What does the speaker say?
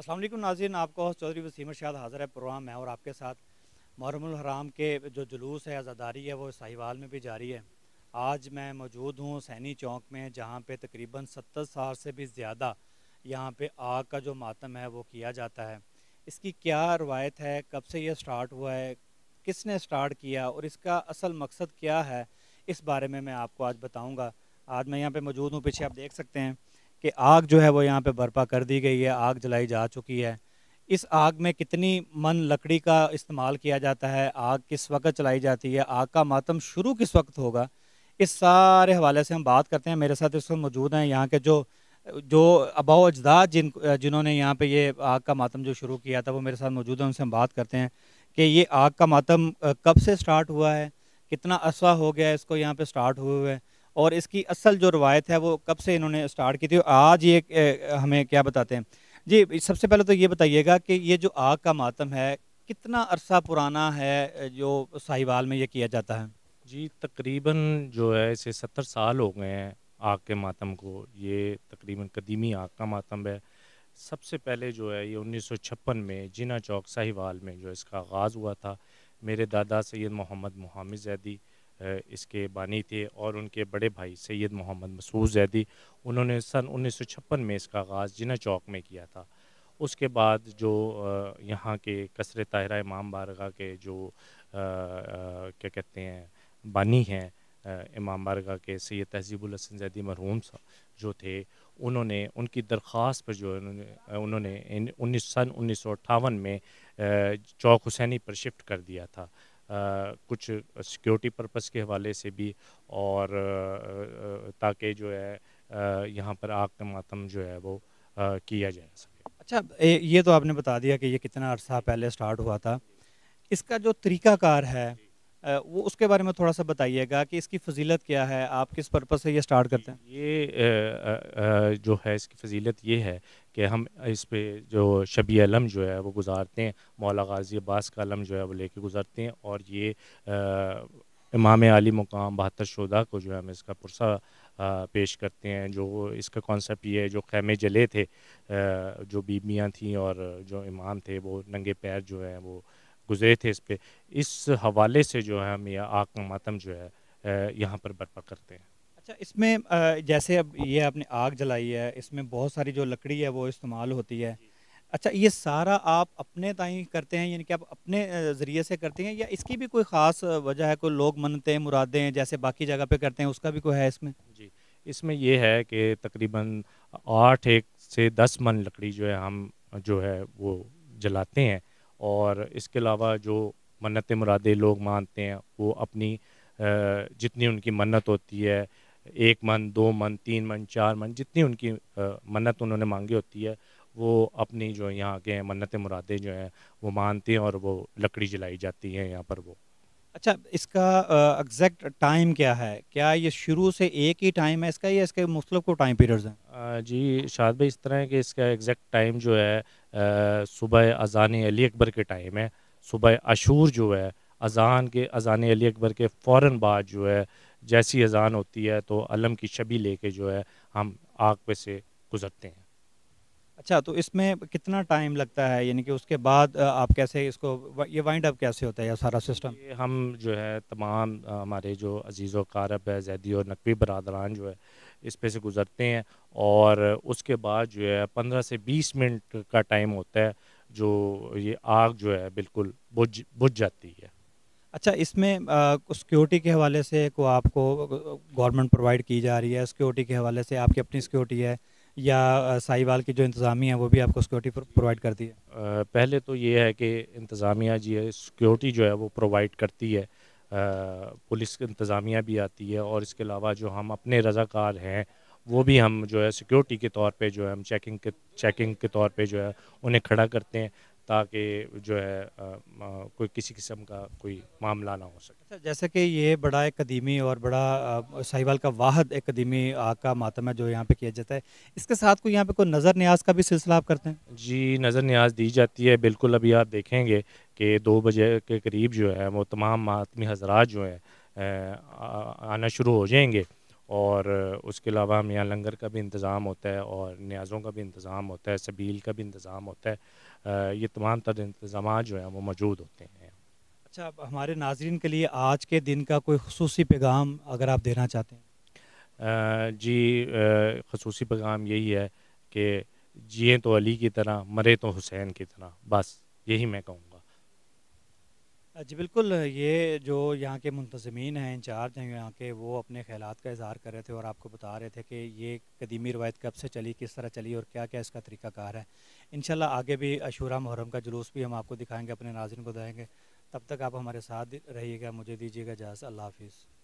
असलम नाजीन आपका हौस चौधरी वसीम शाह हाज़िर है प्रोग्राम है और आपके साथ मरमल हराम के जो जुलूस है आज़ादारी है वो साहिवाल में भी जारी है आज मैं मौजूद हूँ सैनी चौक में जहाँ पे तकरीबन सत्तर साल से भी ज़्यादा यहाँ पे आग का जो मातम है वो किया जाता है इसकी क्या रवायत है कब से ये स्टार्ट हुआ है किसने स्टार्ट किया और इसका असल मकसद क्या है इस बारे में मैं आपको आज बताऊँगा आज मैं यहाँ पर मौजूद हूँ पीछे आप देख सकते हैं कि आग जो है वो यहाँ पे बर्पा कर दी गई है आग जलाई जा चुकी है इस आग में कितनी मन लकड़ी का इस्तेमाल किया जाता है आग किस वक्त चलाई जाती है आग का मातम शुरू किस वक्त होगा इस सारे हवाले से हम बात करते हैं मेरे साथ इस वक्त मौजूद हैं यहाँ के जो जो अबाव अजदाद जिन जिन्होंने यहाँ पे ये आग का मातम जो शुरू किया था वो मेरे साथ मौजूद हैं उनसे हम बात करते हैं कि ये आग का मातम कब से स्टार्ट हुआ है कितना अरसा हो गया है इसको यहाँ पे स्टार्ट हुए हुए हैं और इसकी असल जो रवायत है वो कब से इन्होंने स्टार्ट की थी आज ये हमें क्या बताते हैं जी सबसे पहले तो ये बताइएगा कि ये जो आग का मातम है कितना अरसा पुराना है जो साहिवाल में ये किया जाता है जी तकरीबन जो है इसे सत्तर साल हो गए हैं आग के मातम को ये तकरीबन कदीमी आग का मातम है सबसे पहले जो है ये उन्नीस में जिना चौक साहिवाल में जो इसका आगाज़ हुआ था मेरे दादा सैद मोहम्मद मोहम्मद जैदी इसके बानी थे और उनके बड़े भाई सैयद मोहम्मद मसूद जैदी उन्होंने सन 1956 में इसका आगाज़ जिना चौक में किया था उसके बाद जो यहाँ के कसर ताहरा इमाम बारगा के जो क्या कहते हैं बानी हैं इमाम बारगा के सैद तहजीबुल हसन जैदी मरहूम जो थे उन्होंने उनकी दरख्वास्त पर जो उन्होंने उन्नीस सन उन्नीस में चौक हुसैनी पर शिफ्ट कर दिया था कुछ सिक्योरिटी पर्पस के हवाले से भी और ताकि जो है यहाँ पर आग का मातम जो है वो किया जा सके अच्छा ये तो आपने बता दिया कि ये कितना अरसा पहले स्टार्ट हुआ था इसका जो तरीकाकार है वो उसके बारे में थोड़ा सा बताइएगा कि इसकी फजीलत क्या है आप किस पर्पज़ से ये स्टार्ट करते हैं ये जो है इसकी फजीलत ये है कि हम इस पर जो शबी अलम जो है वो गुजारते हैं मौला गाजी अब्बास का अलम जो है वो लेके गुजारते हैं और ये आ, इमाम आली मुकाम बहत्तर शुदा को जो है हम इसका पुरसा पेश करते हैं जो इसका कॉन्सेप्ट ये है जो खैमे जले थे जो बीबियाँ थीं और जो इमाम थे वो नंगे पैर जो हैं वो गुजरे थे इस पर इस हवाले से जो है हम यह आक मातम जो है यहाँ पर बर्पा करते हैं अच्छा इसमें जैसे अब ये आपने आग जलाई है इसमें बहुत सारी जो लकड़ी है वो इस्तेमाल होती है अच्छा ये सारा आप अपने ताई करते हैं यानी कि आप अपने ज़रिए से करते हैं या इसकी भी कोई ख़ास वजह है कोई लोग मनते हैं मुरादें हैं जैसे बाकी जगह पे करते हैं उसका भी कोई है इसमें जी इसमें यह है कि तकरीबन आठ एक से दस मन लकड़ी जो है हम जो है वो जलाते हैं और इसके अलावा जो मन्नत मुरादे लोग मानते हैं वो अपनी जितनी उनकी मन्नत होती है एक मन दो मन तीन मन चार मन जितनी उनकी मन्नत उन्होंने मांगी होती है वो अपनी जो यहाँ के मन्नत मुरादे जो हैं वो मानते हैं और वो लकड़ी जलाई जाती है यहाँ पर वो अच्छा इसका एग्जैक्ट टाइम क्या है क्या ये शुरू से एक ही टाइम है इसका या इसके मुख्तलिफ को टाइम पीरियड्स हैं जी शाद भाई इस तरह है कि इसका एग्जैक्ट टाइम जो है सुबह अजान अली अकबर के टाइम है सुबह अशूर जो है अजान के अजान अली अकबर के फ़ौर बाद जो है जैसी अजान होती है तो अलम की ले लेके जो है हम आग पे से गुजरते हैं अच्छा तो इसमें कितना टाइम लगता है यानी कि उसके बाद आप कैसे इसको ये वाइंड अप कैसे होता है या सारा सिस्टम ये हम जो है तमाम हमारे जो अजीज़ व कारब है जैदी और नकवी बरदरान जो है इस पे से गुज़रते हैं और उसके बाद जो है पंद्रह से बीस मिनट का टाइम होता है जो ये आग जो है बिल्कुल बुझ बुझ जाती है अच्छा इसमें सिक्योरिटी के हवाले से को आपको गवर्नमेंट प्रोवाइड की जा रही है सिक्योरिटी के हवाले से आपकी अपनी सिक्योरिटी है या साहिवाल की जो इंतज़ामिया है वो भी आपको सिक्योरिटी प्रोवाइड करती है पहले तो ये है कि इंतज़ामिया जी सिक्योरिटी जो है वो प्रोवाइड करती है पुलिस इंतज़ामिया भी आती है और इसके अलावा जो हम अपने रज़ाकार हैं वो भी हम जो है सिक्योरिटी के तौर पे जो है हम चेकिंग के चेकिंग के तौर पे जो है उन्हें खड़ा करते हैं ताकि जो है आ, आ, कोई किसी किस्म का कोई मामला ना हो सके अच्छा जैसे कि ये बड़ा एक कदीमी और बड़ा साहिवाल का वाहद एक कदीमी आग का मातम है जो यहाँ पे किया जाता है इसके साथ कोई यहाँ पे कोई नज़र न्याज का भी सिलसिला आप करते हैं जी नज़र न्याज दी जाती है बिल्कुल अभी आप देखेंगे कि दो बजे के करीब जो है वो तमाम मातमी हजरात जो है आना शुरू हो जाएंगे और उसके अलावा हम यहाँ लंगर का भी इंतज़ाम होता है और न्याज़ों का भी इंतज़ाम होता है सबील का भी इंतज़ाम होता है ये तमाम तर इंतज़ाम जो हैं वो मौजूद होते हैं अच्छा हमारे नाजरन के लिए आज के दिन का कोई खसूस पैगाम अगर आप देना चाहते हैं जी खसूस पैगाम यही है कि जिए तो अली की तरह मरे तो हुसैन की तरह बस यही मैं कहूँगा जी बिल्कुल ये जो यहाँ के मुंतजमीन हैं इंचार्ज हैं यहाँ के वो अपने ख्याल का इजहार कर रहे थे और आपको बता रहे थे कि ये कदीमी रवायत कब से चली किस तरह चली और क्या क्या इसका तरीक़ाकार है इन आगे भी अशूरा मुहर्रम का जुलूस भी हम आपको दिखाएँगे अपने नाजिन को दाएँगे तब तक आप हमारे साथ रहिएगा मुझे दीजिएगा इजाज़ अल्लाह हाफिज़